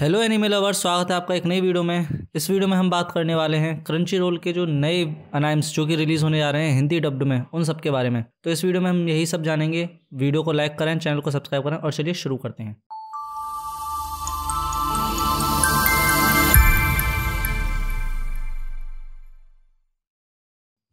hello anime lover स्वागत है आपका एक नई वीडियो में इस वीडियो में हम बात करने वाले हैं क्रंची रोल के जो नए अनाइम्स जो कि रिलीज़ होने जा रहे हैं हिंदी डब्ड में उन सब के बारे में तो इस वीडियो में हम यही सब जानेंगे वीडियो को लाइक करें चैनल को सब्सक्राइब करें और चलिए शुरू करते हैं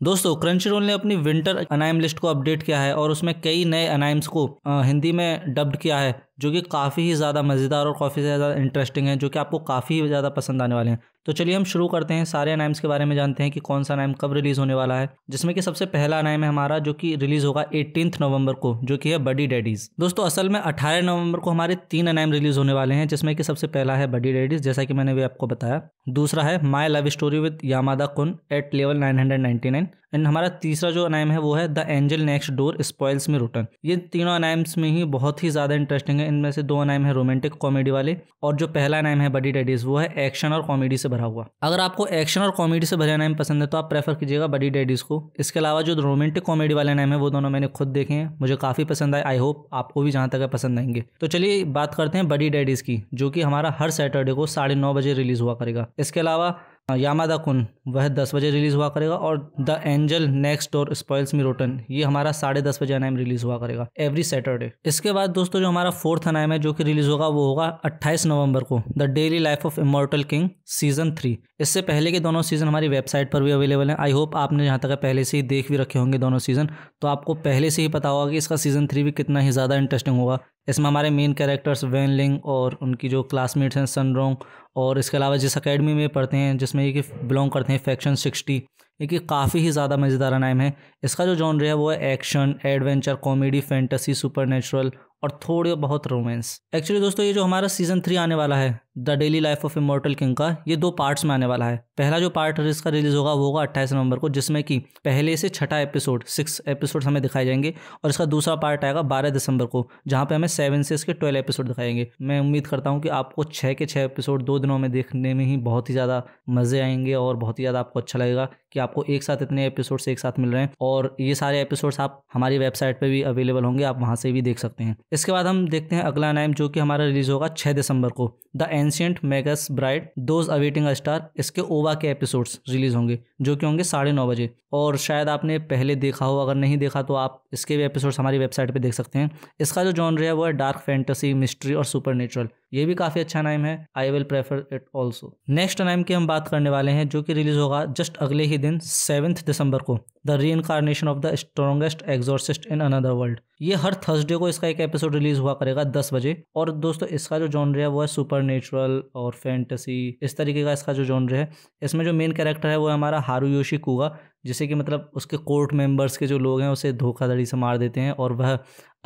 दोस्तों क्रंची रोल ने अपनी विंटर अनाइम लिस्ट को अपडेट किया है और उसमें कई नए अनाइम्स को हिंदी में डब्ड किया है जो कि काफ़ी ही ज़्यादा मज़ेदार और काफ़ी ज़्यादा इंटरेस्टिंग है जो कि आपको काफ़ी ज़्यादा पसंद आने वाले हैं तो चलिए हम शुरू करते हैं सारे अनाइम्स के बारे में जानते हैं कि कौन सा नाइम कब रिलीज़ होने वाला है जिसमें कि सबसे पहला अनाइम है हमारा जो कि रिलीज़ होगा एटीनथ नवंबर को जो कि है बडी डैडीज़ दोस्तों असल में अठारह नवंबर को हमारे तीन अनाइम रिलीज़ होने वाले हैं जिसमें कि सबसे पहला है बडी डैडीज़ जैसा कि मैंने भी आपको बताया दूसरा है my love story with Yamada kun at level nine and हमारा तीसरा जो अनाइम है वो है the angel next door spoils me rotten ये तीनों अनाइम्स में ही बहुत ही ज़्यादा इंटरेस्टिंग है इनमें से दो अनाइम है रोमांटिक कॉमेडी वाले और जो पहला अनाइम है बडी डैडीज वो है एक्शन और कॉमेडी से भरा हुआ अगर आपको एक्शन और कॉमेडी से भरे अनाइम पसंद है तो आप प्रेफर कीजिएगा बडी डैडीज को इसके अलावा जो रोमांटिक कॉमेडी वाले अनाइम है वो दोनों मैंने खुद देखे हैं मुझे काफ़ी पसंद आए आई होप आपको भी जहाँ तक पसंद आएंगे तो चलिए बात करते हैं बडी डैडीज की जो कि हमारा हर सैटरडे को साढ़े बजे रिलीज़ हुआ करेगा इसके अलावा हाँ, यामादा कुन वह दस बजे रिलीज़ हुआ करेगा और the angel next door spoils me rotten ये हमारा साढ़े दस बजे अनाइम रिलीज़ हुआ करेगा एवरी सैटरडे इसके बाद दोस्तों जो हमारा फोर्थ अनाइम है जो कि रिलीज़ होगा वो होगा अट्ठाईस नवंबर को the daily life of immortal king season three इससे पहले के दोनों सीज़न हमारी वेबसाइट पर भी अवेलेबल हैं आई होप आपने जहाँ तक पहले से ही देख भी रखे होंगे दोनों सीज़न तो आपको पहले से ही पता होगा कि इसका सीज़न थ्री भी कितना ही ज़्यादा इंटरेस्टिंग होगा इसमें हमारे मेन कैरेक्टर्स वैन लिंग और उनकी जो क्लासमेट्स हैं सनरोंग और इसके अलावा जिस अकेडमी में पढ़ते हैं जिसमें ये कि बिलोंग करते हैं फैक्शन सिक्सटी ये कि काफ़ी ही ज़्यादा मज़ेदार नाम है इसका जो जॉनर है वो है action adventure comedy fantasy super और थोड़े बहुत रोमांस एक्चुअली दोस्तों ये जो हमारा सीज़न थ्री आने वाला है the daily life of immortal king का ये दो पार्ट्स में आने वाला है पहला जो पार्ट इसका रिलीज होगा वो होगा अट्ठाईस नवंबर को जिसमें कि पहले से छठा एपिसोड सिक्स एपिसोड हमें दिखाए जाएंगे और इसका दूसरा पार्ट आएगा बारह दिसंबर को जहाँ पे हमें सेवन से इसके ट्वेल्व एपिसोड दिखाएंगे मैं उम्मीद करता हूँ कि आपको छः के छः एपिसोड दो दिनों में देखने में ही बहुत ही ज़्यादा मज़े आएंगे और बहुत ही ज़्यादा आपको अच्छा लगेगा कि आपको एक साथ इतने एपिसोड्स एक साथ मिल रहे हैं और ये सारे एपिसोड्स आप हमारी वेबसाइट पर भी अवेलेबल होंगे आप वहाँ से भी देख सकते हैं इसके बाद हम देखते हैं अगला नाइम जो कि हमारा रिलीज़ होगा छः दिसंबर को the ancient magus bride those awaiting a star इसके ओवा के एपिसोड्स रिलीज होंगे जो कि होंगे साढ़े नौ बजे और शायद आपने पहले देखा हो अगर नहीं देखा तो आप इसके भी एपिसोड्स हमारी वेबसाइट पे देख सकते हैं इसका जो जॉनर है वो है डार्क फैंटेसी मिस्ट्री और सुपर नेचुरल ये भी काफ़ी अच्छा नाम है I will prefer it also next नाम की हम बात करने वाले हैं जो कि रिलीज होगा जस्ट अगले ही दिन सेवन्थ दिसंबर को the reincarnation of the strongest exorcist in another world ये हर थर्सडे को इसका एक एपिसोड रिलीज हुआ करेगा दस बजे और दोस्तों इसका जो जॉनर है वो है सुपर नेचुरल और फैंटसी इस तरीके का इसका जो जॉनर है इसमें जो मेन कैरेक्टर है वो है हमारा हारू योशी कुगा जिसे कि मतलब उसके कोर्ट मेंबर्स के जो लोग हैं उसे धोखाधड़ी से मार देते हैं और वह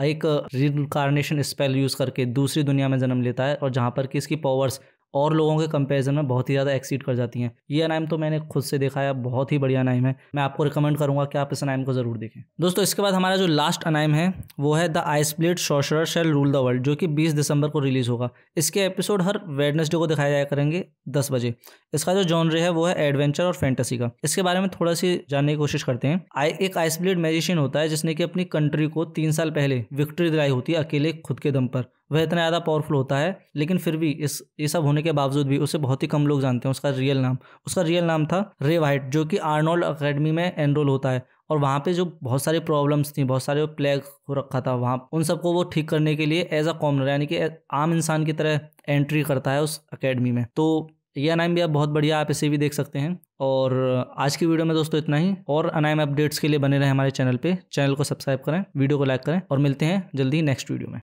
एक रिनकारनेशन स्पेल यूज़ करके दूसरी दुनिया में जन्म लेता है और जहाँ पर कि इसकी पावर्स और लोगों के कंपेरिजन में बहुत ही ज़्यादा एक्सीड कर जाती हैं ये अनाइम तो मैंने खुद से देखा है बहुत ही बढ़िया अनाइम है मैं आपको रिकमेंड करूँगा कि आप इस अनाइम को ज़रूर देखें दोस्तों इसके बाद हमारा जो लास्ट अनाइम है वो है the ice blade sorcerer shall rule the world जो कि बीस दिसंबर को रिलीज़ होगा इसके एपिसोड हर वेडनेसडे को दिखाया जाया करेंगे दस बजे इसका जो जॉनर है वो है एडवेंचर और फैंटेसी का इसके बारे में थोड़ा सी जानने की कोशिश करते हैं एक आइस ब्लेड मैजिशियन होता है जिसने कि अपनी कंट्री को तीन साल पहले विक्ट्री दिलाई होती है अकेले खुद के दम पर वह इतना ज़्यादा पावरफुल होता है लेकिन फिर भी इस ये सब होने के बावजूद भी उसे बहुत ही कम लोग जानते हैं उसका रियल नाम उसका रियल नाम था रे वाइट जो कि आर्नोल्ड अकेडमी में एनरोल होता है और वहाँ पे जो बहुत सारी प्रॉब्लम्स थी बहुत सारे प्लेग हो रखा था वहाँ उन सबको वो ठीक करने के लिए एज अ कॉमनर यानी कि आम इंसान की तरह एंट्री करता है उस अकेडमी में तो ये अनाइम भी आप बहुत बढ़िया आप इसे भी देख सकते हैं और आज की वीडियो में दोस्तों इतना ही और अनाइम अपडेट्स के लिए बने रहे हमारे चैनल पे चैनल को सब्सक्राइब करें वीडियो को लाइक करें और मिलते हैं जल्दी नेक्स्ट वीडियो में